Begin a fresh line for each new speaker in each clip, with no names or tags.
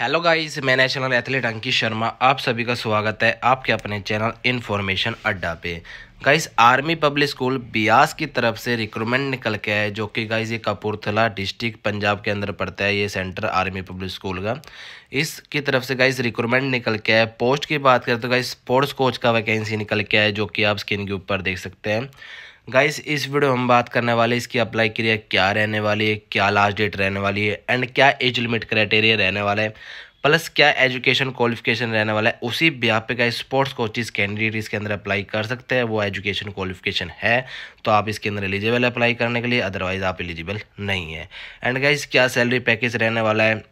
Hello guys मैं national athlete Ankit Sharma आप सभी का स्वागत है आपके अपने चैनल इन्फॉर्मेशन अड्डा पे guys army public school Beas की तरफ से रिक्रूटमेंट निकल के है जो कि गाइस ये कपूरथला डिस्ट्रिक्ट पंजाब के अंदर पड़ता है ये सेंटर आर्मी पब्लिक स्कूल का इसकी तरफ से गाइस रिक्रूटमेंट निकल के है पोस्ट की बात करें तो गाइस स्पोर्ट्स कोच का वैकेंसी निकल के है जो कि आप स्क्रीन के ऊपर देख सकते हैं गाइस इस वीडियो में हम बात करने वाले इसकी अप्लाई क्रिया क्या रहने वाली है क्या लास्ट डेट रहने वाली है एंड क्या एज लिमिट क्राइटेरिया रहने वाला है प्लस क्या एजुकेशन क्वालिफिकेशन रहने वाला है उसी ब्याह पे गाइस स्पोर्ट्स कोचिज कैंडिडेट इसके अंदर अप्लाई कर सकते हैं वो एजुकेशन क्वालिफिकेशन है तो आप इसके अंदर एलिजिबल अप्लाई करने के लिए अदरवाइज़ आप एलिजिबल नहीं है एंड गाइस क्या सैलरी पैकेज रहने वाला है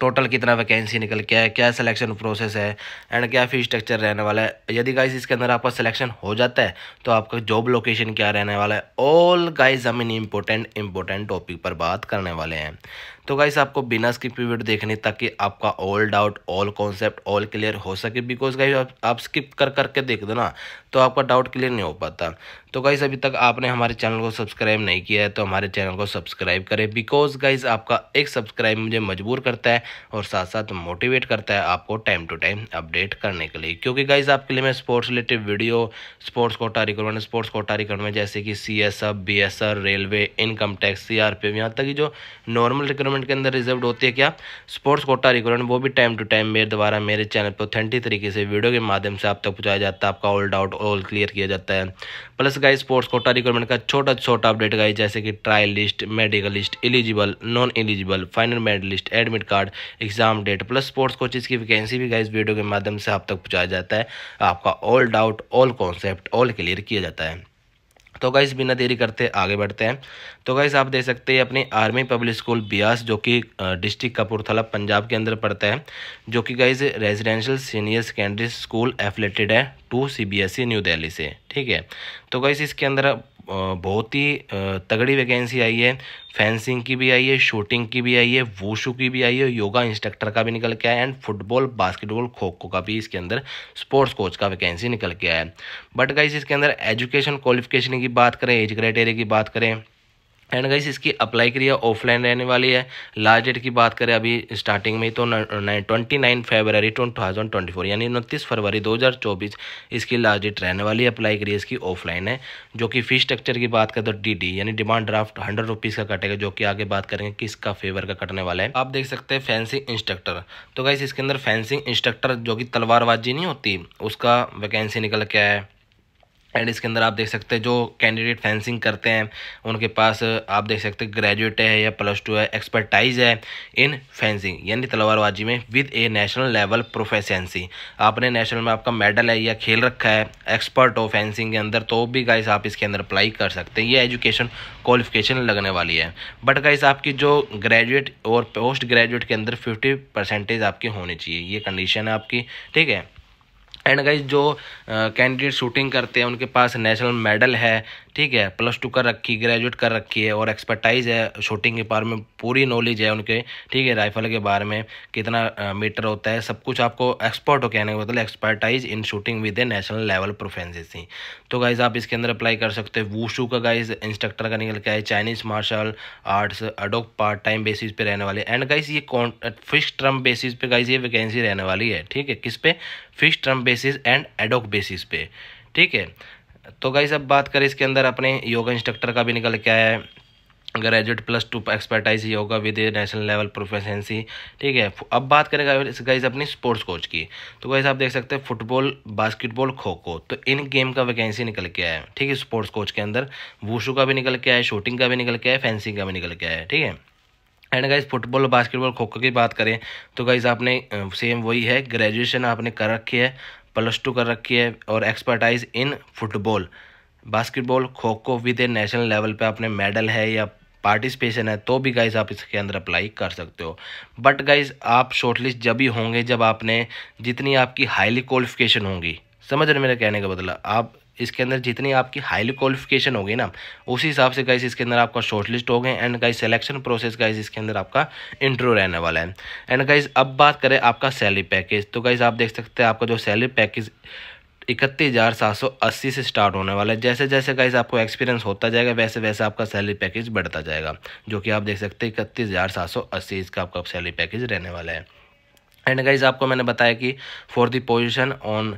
टोटल कितना वैकेंसी निकल के है क्या सिलेक्शन प्रोसेस है एंड क्या फी स्ट्रक्चर रहने वाला है यदि गाइस इसके अंदर आपका सिलेक्शन हो जाता है तो आपका जॉब लोकेशन क्या रहने वाला है ऑल गाइस हम इन इम्पोर्टेंट इम्पोर्टेंट टॉपिक पर बात करने वाले हैं तो गाइस आपको बिना स्किप वीडियो देखने ताकि आपका all doubt all concept all clear हो सके बिकॉज गाइस आप, आप स्किप कर करके देख दो ना तो आपका डाउट क्लियर नहीं हो पाता तो गाइस अभी तक आपने हमारे चैनल को सब्सक्राइब नहीं किया है तो हमारे चैनल को सब्सक्राइब करें बिकॉज गाइस आपका एक सब्सक्राइब मुझे मजबूर करता है और साथ साथ मोटिवेट करता है आपको टाइम टू टाइम अपडेट करने के लिए क्योंकि गाइज आपके लिए मैं sports related video sports quota recruitment sports quota recruitment जैसे कि C S F B S railway income tax C R यहाँ तक जो नॉर्मल रिक्रूटमेंट गवर्नमेंट के अंदर रिजर्व होती है क्या स्पोर्ट्स कोटा रिक्रूटमेंट वो भी टाइम टू टाइम मेरे द्वारा मेरे चैनल पर ऑथेंटिक तरीके से वीडियो के माध्यम से आप तक पहुँचाया जाता है आपका ऑल डाउट ऑल क्लियर किया जाता है प्लस गाई स्पोर्ट्स कोटा रिक्रूटमेंट का छोटा छोटा अपडेट गाई जैसे कि trial list medical list eligible non eligible final merit list admit card exam date plus sports coaches की वैकेंसी भी गाइज वीडियो के माध्यम से आप तक पहुँचाया जाता है आपका all doubt all concept all clear किया जाता है तो गाइज़ बिना देरी करते आगे बढ़ते हैं तो गाइज़ आप देख सकते हैं अपनी आर्मी पब्लिक स्कूल ब्यास जो कि डिस्ट्रिक्ट कपूरथला पंजाब के अंदर पड़ता है जो कि guys residential senior secondary school affiliated है to C B S E new Delhi से ठीक है तो गाइज़ इसके अंदर बहुत ही तगड़ी वैकेंसी आई है फेंसिंग की भी आई है शूटिंग की भी आई है वूशू की भी आई है योगा इंस्ट्रक्टर का भी निकल के आया एंड फुटबॉल बास्केटबॉल खो खो का भी इसके अंदर स्पोर्ट्स कोच का वैकेंसी निकल के आया है बट गाइस इसके अंदर एजुकेशन क्वालिफिकेशन की बात करें एज क्राइटेरिया की बात करें एंड गाइस इसकी अप्लाई क्रिया ऑफलाइन रहने वाली है लास्ट डेट की बात करें अभी स्टार्टिंग में तो twenty nine February two thousand twenty four यानी उनतीस फरवरी दो हज़ार चौबीस इसकी लास्ट डेट रहने वाली है अप्लाई क्रिया इसकी ऑफलाइन है जो कि फी स्ट्रक्चर की बात करें तो डी डी यानी डिमांड ड्राफ्ट हंड्रेड रुपीज़ का कटेगा जो कि आगे बात करेंगे किसका फेवर का कटने वाला है आप देख सकते हैं फैंसिंग इंस्ट्रक्टर तो गाइस इसके अंदर फैंसिंग इंस्ट्रक्टर जो कि तलवारबाजी नहीं होती उसका वैकेंसी निकल के आया है एंड इसके अंदर आप देख सकते हैं जो कैंडिडेट फेंसिंग करते हैं उनके पास आप देख सकते हैं ग्रेजुएट है या प्लस टू है एक्सपर्टाइज है इन फेंसिंग यानी तलवारबाजी में with a national level proficiency आपने नेशनल में आपका मेडल है या खेल रखा है एक्सपर्ट हो फेंसिंग के अंदर तो भी गाइस आप इसके अंदर अप्लाई कर सकते हैं ये एजुकेशन क्वालिफिकेशन लगने वाली है बट गाइस आपकी जो ग्रेजुएट और पोस्ट ग्रेजुएट के अंदर फिफ्टी परसेंटेज आपकी होनी चाहिए ये कंडीशन है आपकी ठीक है एंड गाइज जो कैंडिडेट uh, शूटिंग करते हैं उनके पास नेशनल मेडल है ठीक है प्लस टू कर रखी ग्रेजुएट कर रखी है और एक्सपर्टाइज है शूटिंग के बारे में पूरी नॉलेज है उनके ठीक है राइफल के बारे में कितना मीटर होता है सब कुछ आपको एक्सपर्ट हो कहने का मतलब expertise in shooting with a national level proficiency तो गाइज़ आप इसके अंदर अप्लाई कर सकते हैं वूशू का गाइज इंस्ट्रक्टर का निकल के आए Chinese martial arts ad hoc part time basis पे रहने वाले एंड गाइज ये फिक्स टर्म बेसिस पे गाइज ये वैकेंसी रहने वाली है ठीक है किस पे fix term basis and ad hoc basis पे ठीक है तो गाइस अब बात करें इसके अंदर अपने योगा इंस्ट्रक्टर का भी निकल के आया है graduate plus two expertise yoga with national level proficiency ठीक है अब बात करें गाइज अपनी स्पोर्ट्स कोच की तो गाइस आप देख सकते हैं फुटबॉल बास्केटबॉल खो खो तो इन गेम का वैकेंसी निकल के आया है ठीक है स्पोर्ट्स कोच के अंदर वूशू का भी निकल के आया शूटिंग का भी निकल के आया है फैंसिंग का भी निकल के आया है ठीक है एंड गाइज फुटबॉल बास्केटबॉल खो खो की बात करें तो गाइज आपने सेम वही है ग्रेजुएशन आपने कर रखी है प्लस टू कर रखी है और एक्सपर्टाइज इन फुटबॉल बास्केटबॉल खो खो विद ए नेशनल लेवल पे आपने मेडल है या पार्टिसिपेशन है तो भी गाइज आप इसके अंदर अप्लाई कर सकते हो बट गाइज आप शॉर्टलिस्ट जब ही होंगे जब आपने जितनी आपकी हाईली क्वालिफिकेशन होंगी समझ रहे मेरा कहने का बदला आप इसके अंदर जितनी आपकी हाईली क्वालिफिकेशन होगी ना उसी हिसाब से गाइस इसके अंदर आपका शॉर्ट लिस्ट हो गए and guys selection process guys इसके अंदर आपका इंटरव्यू रहने वाला है एंड गाइस अब बात करें आपका सैलरी पैकेज तो गाइस आप देख सकते हैं आपका जो सैलरी पैकेज इकतीस हज़ार सात सौ अस्सी से स्टार्ट होने वाला है जैसे जैसे गाइस आपको एक्सपीरियंस होता जाएगा वैसे वैसे आपका सैलरी पैकेज बढ़ता जाएगा जो कि आप देख सकते हैं इकतीस हज़ार सात सौ अस्सी इसका आपका सैलरी पैकेज रहने वाला है एंड गाइज आपको मैंने बताया कि for the position on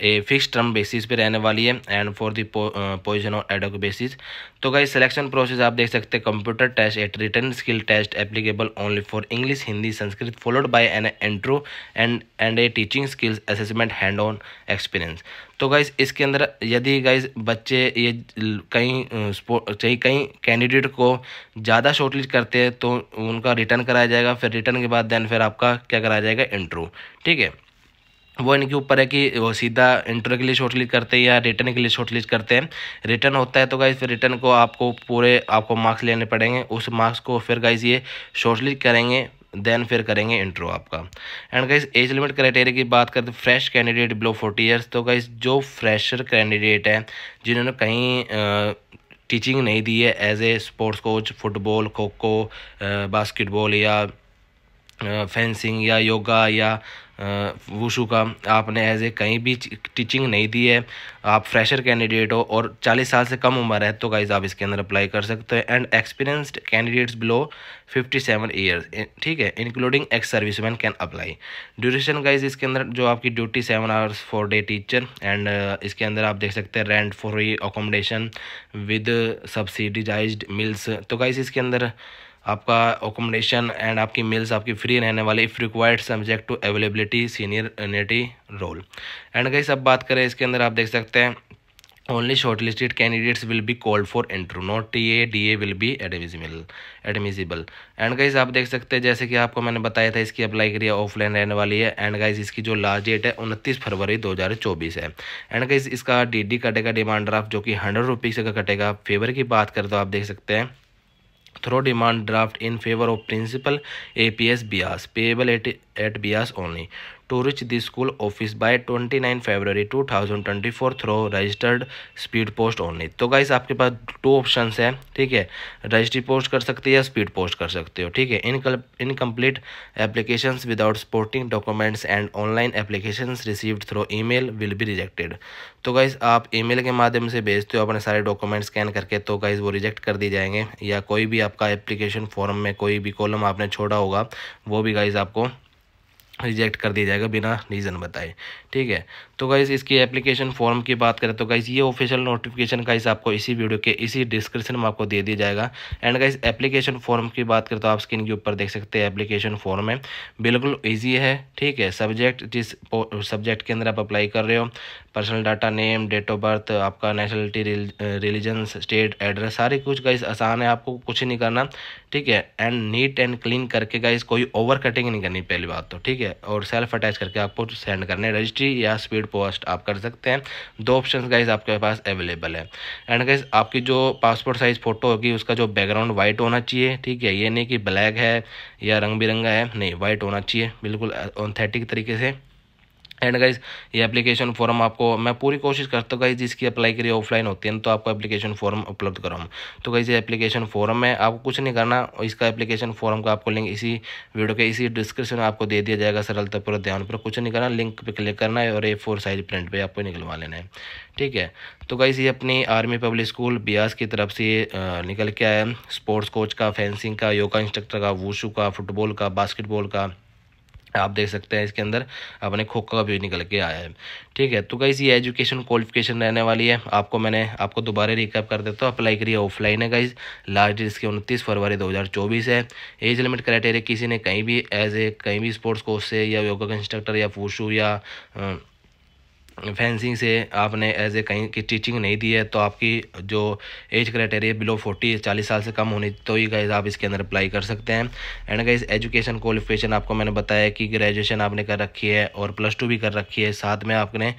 a fix term basis पे रहने वाली है एंड फॉर दी पोजिशन और एडोक बेसिस तो गाइज सिलेक्शन प्रोसेस आप देख सकते हैं computer test at return skill test applicable only for English Hindi Sanskrit followed by an intro and and a teaching skills assessment hand on experience तो guys इसके अंदर यदि गाइज बच्चे ये कहीं चाहे uh, कहीं कैंडिडेट को ज़्यादा शॉर्टलिस्ट करते हैं तो उनका रिटर्न कराया जाएगा फिर रिटर्न के बाद देन फिर आपका क्या कराया जाएगा इंट्रो ठीक है वो इनके ऊपर है कि वो सीधा इंटर के लिए शॉर्ट लिस्ट करते हैं या रिटर्न के लिए शॉर्ट लिस्ट करते हैं रिटर्न होता है तो गाइज रिटर्न को आपको पूरे आपको मार्क्स लेने पड़ेंगे उस मार्क्स को फिर गाइज ये शॉर्ट लिस्ट करेंगे देन फिर करेंगे इंट्रो आपका and guys age limit criteria की बात करते fresh candidate below forty years तो गाइज जो फ्रेशर कैंडिडेट हैं जिन्होंने कहीं टीचिंग नहीं दी है as a sports coach football kho kho basketball या फेंसिंग या योगा या वुशू का आपने एज ए कहीं भी टीचिंग नहीं दी है आप फ्रेशर कैंडिडेट हो और 40 साल से कम उम्र है तो गाइज आप इसके अंदर अप्लाई कर सकते हैं and experienced candidates below 57 seven years ठीक है including ex service man can apply duration guys इसके अंदर जो आपकी duty seven hours for day teacher and इसके अंदर आप देख सकते हैं rent free accommodation with subsidized meals तो गाइज इसके अंदर आपका अकोमोडेशन एंड आपकी मिल्स आपकी फ्री रहने वाले if required subject to availability seniority role and गई सब बात करें इसके अंदर आप देख सकते हैं only candidates will be called for called for T A D A will be admissible admissible and guys आप देख सकते हैं जैसे कि आपको मैंने बताया था इसकी अप्लाई क्रिया ऑफलाइन रहने वाली है एंड गाइज इसकी जो लास्ट डेट है उनतीस फरवरी दो हज़ार चौबीस है एंड गाइज इसका डी डी कटेगा डिमांड ड्राफ्ट जो कि हंड्रेड रुपीज़ का कटेगा फेवर की बात करें तो आप देख सकते हैं through demand draft in favor of principal APS bias payable at, at bias only to reach the school office by 29 February 2024 through registered speed post only. तो गाइस आपके पास टू ऑप्शन है ठीक है रजिस्ट्री पोस्ट कर सकते हो या स्पीड पोस्ट कर सकते हो ठीक है in incomplete application without supporting documents and online application received through email will be rejected तो गाइज आप ई मेल के माध्यम से भेजते हो अपने सारे डॉक्यूमेंट स्कैन करके तो गाइज वो रिजेक्ट कर दिए जाएंगे या कोई भी आपका एप्लीकेशन फॉर्म में कोई भी कॉलम आपने छोड़ा होगा वो भी गाइज आपको रिजेक्ट कर दिया जाएगा बिना रीज़न बताए ठीक है तो गाइज इसकी एप्लीकेशन फॉर्म की बात करें तो गाइज ये ऑफिशियल नोटिफिकेशन गाइस आपको इसी वीडियो के इसी डिस्क्रिप्शन में आपको दे दिया जाएगा एंड गाइस एप्लीकेशन फॉर्म की बात करें तो आप स्क्रीन के ऊपर देख सकते हैं एप्लीकेशन फॉर्म है बिल्कुल ईजी है ठीक है सब्जेक्ट जिस सब्जेक्ट के अंदर आप अप्लाई कर रहे हो personal data name date of birth आपका नेशनलिटी रिलीजन स्टेट एड्रेस सारे कुछ गाइस आसान है आपको कुछ नहीं करना ठीक है एंड नीट एंड क्लीन करके गाइस कोई ओवर कटिंग नहीं करनी पहली बात तो ठीक है और सेल्फ अटैच करके आपको सेंड करने रजिस्ट्री या स्पीड पोस्ट आप कर सकते हैं दो ऑप्शन गाइज आपके पास अवेलेबल है एंड गाइज आपकी जो पासपोर्ट साइज़ फ़ोटो होगी उसका जो बैकग्राउंड वाइट होना चाहिए ठीक है ये नहीं कि ब्लैक है या रंग बिरंगा है नहीं वाइट होना चाहिए बिल्कुल ऑथेंटिक तरीके से एंड गाइज ये एप्लीकेशन फॉर्म आपको मैं पूरी कोशिश करता हूँ गाइज जिसकी अप्लाई करिए ऑफलाइन होती है तो आपको एप्लीकेशन फॉर्म उपलब्ध कराऊँ तो गाइज ये एप्लीकेशन फॉर्म है आपको कुछ नहीं करना इसका एप्लीकेशन फॉर्म का आपको लिंक इसी वीडियो के इसी डिस्क्रिप्शन में आपको दे दिया जाएगा सरलता पूर्व ध्यान पर कुछ नहीं करना लिंक पर क्लिक करना है और ए फोर साइज प्रिंट पर आपको निकलवा लेना है ठीक है तो गाइज ये अपनी आर्मी पब्लिक स्कूल ब्यास की तरफ से निकल के आया स्पोर्ट्स कोच का फेंसिंग का योगा इंस्ट्रक्टर का वूशू का फुटबॉल का बास्केटबॉल का आप देख सकते हैं इसके अंदर अपने खोखा का व्यू निकल के आया है ठीक है तो गाइस ये एजुकेशन क्वालिफिकेशन रहने वाली है आपको मैंने आपको दोबारा रिकैप कर देता हूँ अप्लाई करिए ऑफलाइन है गाइस लास्ट डेट इसकी उनतीस फरवरी 2024 है एज लिमिट क्राइटेरिया किसी ने कहीं भी एज ए कहीं भी स्पोर्ट्स कोच से या योगा इंस्ट्रक्टर या फूशू या आ, फेंसिंग से आपने एज ए कहीं की टीचिंग नहीं दी है तो आपकी जो एज क्राइटेरिया बिलो फोर्टी चालीस साल से कम होनी तो ही गाइज आप इसके अंदर अप्लाई कर सकते हैं एंड गाइज एजुकेशन क्वालिफिकेशन आपको मैंने बताया कि ग्रेजुएशन आपने कर रखी है और प्लस टू भी कर रखी है साथ में आपने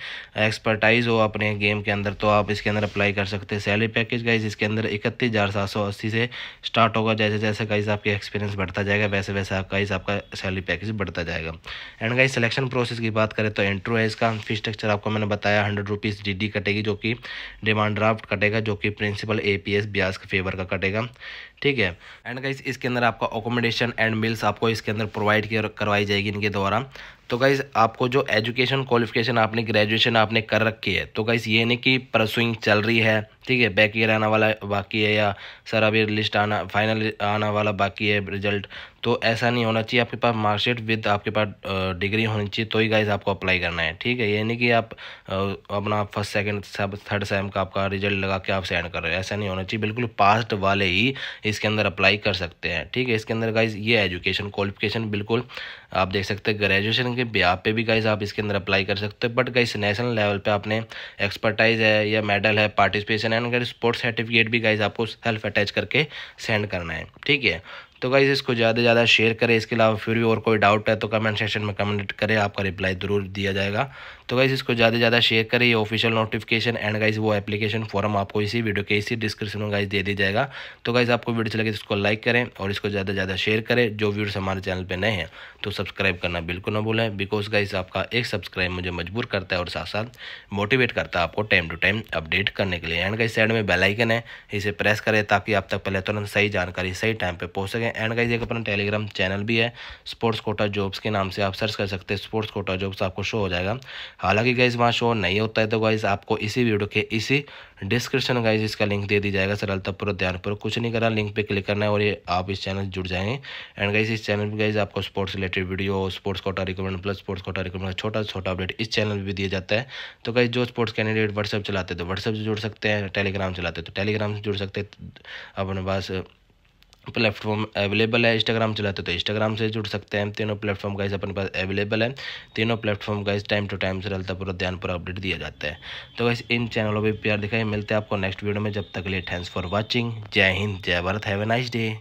एक्सपर्टाइज हो अपने गेम के अंदर तो आप इसके अंदर अप्लाई कर सकते हैं सैलरी पैकेज गाइज इसके अंदर इकतीस हज़ार सात सौ अस्सी से स्टार्ट होगा जैसे जैसे गाइज आपकी एक्सपीरियंस बढ़ता जाएगा वैसे वैसे आप गाइज आपका सैलरी पैकेज बढ़ता जाएगा एंड गाइज सेलेक्शन प्रोसेस की बात करें तो इंट्रो है इसका फी स्ट्रक्चर आपको मैंने बताया हंड्रेड रुपीज़ डी कटेगी जो कि डिमांड ड्राफ्ट कटेगा जो कि प्रिंसिपल ए पी एस ब्याज के फेवर का कटेगा ठीक है एंड गाइस इसके अंदर आपका अकोमोडेशन एंड मिल्स आपको इसके अंदर प्रोवाइड करवाई जाएगी इनके द्वारा तो गाइज़ आपको जो एजुकेशन क्वालिफिकेशन आपने ग्रेजुएशन आपने कर रखी है तो गाइज़ ये नहीं कि परसुइंग चल रही है ठीक है बैक ईयर आना वाला बाकी है या सर अभी लिस्ट आना फाइनल आना वाला बाकी है रिजल्ट तो ऐसा नहीं होना चाहिए आपके पास मार्कशीट विद आपके पास डिग्री होनी चाहिए तो ही गाइज आपको अप्लाई करना है ठीक है ये नहीं कि आप अपना फर्स्ट सेकेंड सब थर्ड सेम का आपका रिजल्ट लगा के आप सेंड कर रहे हो ऐसा नहीं होना चाहिए बिल्कुल पास्ट वाले ही इसके अंदर अप्लाई कर सकते हैं ठीक है इसके अंदर गाइज ये एजुकेशन क्वालिफिकेशन बिल्कुल आप देख सकते हैं ग्रेजुएशन एजुकेशन के ब्याह पे भी गाइस आप इसके अंदर अप्लाई कर सकते हो बट गाइस नेशनल लेवल पे आपने एक्सपर्टाइज है या मेडल है participation and guys sports certificate भी गाइस आपको सेल्फ अटैच करके सेंड करना है ठीक है तो गाइस इसको ज़्यादा से ज़्यादा शेयर करें इसके अलावा फिर भी और कोई डाउट है तो कमेंट सेक्शन में कमेंट करें आपका रिप्लाई ज़रूर दिया जाएगा तो गाइज़ इसको ज़्यादा से ज़्यादा शेयर करें ये ऑफिशियल नोटिफिकेशन एंड गाइज़ वो एप्लीकेशन फॉर्म आपको इसी वीडियो के इसी डिस्क्रिप्शन में गाइज़ दे दी जाएगा तो गाइज़ आपको वीडियो चले तो इसको लाइक करें और इसको ज़्यादा से ज़्यादा शेयर करें जो व्यूर्स हमारे चैनल पर नए हैं तो सब्सक्राइब करना बिल्कुल ना भूलें बिकॉज गाइज़ आपका एक सब्सक्राइब मुझे मजबूर करता है और साथ साथ मोटिवेट करता है आपको टाइम टू टाइम अपडेट करने के लिए एंड गाइज साइड में बेलाइकन है इसे प्रेस करें ताकि आप तक पहले तुरंत सही जानकारी सही टाइम पर पहुँच सकें एंड गाइज एक अपना टेलीग्राम चैनल भी है स्पोर्ट्स कोटा जॉब्स के नाम से आप सर्च कर सकते हैं स्पोर्ट्स कोटा जॉब्स आपको शो हो जाएगा हालांकि गाइज वहाँ शो नहीं होता है तो गाइज आपको इसी वीडियो के इसी डिस्क्रिप्शन गाइज इसका लिंक दे दी जाएगा सरलतापुर ध्यानपुर कुछ नहीं करना लिंक पे क्लिक करना है और ये आप इस चैनल जुड़ जाएंगे एंड गाइज इस चैनल पर गाइज आपको sports related video sports quota recruitment plus sports quota recruitment छोटा छोटा अपडेट इस चैनल पर भी दिया जाता है तो गाइज जो स्पोर्ट्स कैंडिडेट व्हाट्सअप चलाते तो व्हाट्सअप से जुड़ सकते हैं टेलीग्राम चलाते तो टेलीग्राम से जुड़ सकते हैं अपने पास प्लेटफॉर्म अवेलेबल है इंस्टाग्राम चलाते तो इंस्टाग्राम से जुड़ सकते हैं तीनों प्लेटफॉर्म इस अपने पास अवेलेबल है तीनों प्लेटफॉर्म इस टाइम टू टाइम से रलता पूरा ध्यान पूरा अपडेट दिया जाता है तो वैसे इन चैनलों पर प्यार दिखाई मिलते हैं आपको नेक्स्ट वीडियो में जब तक लिए थैंक्स फॉर वॉचिंग जय हिंद जय Bharat have a nice day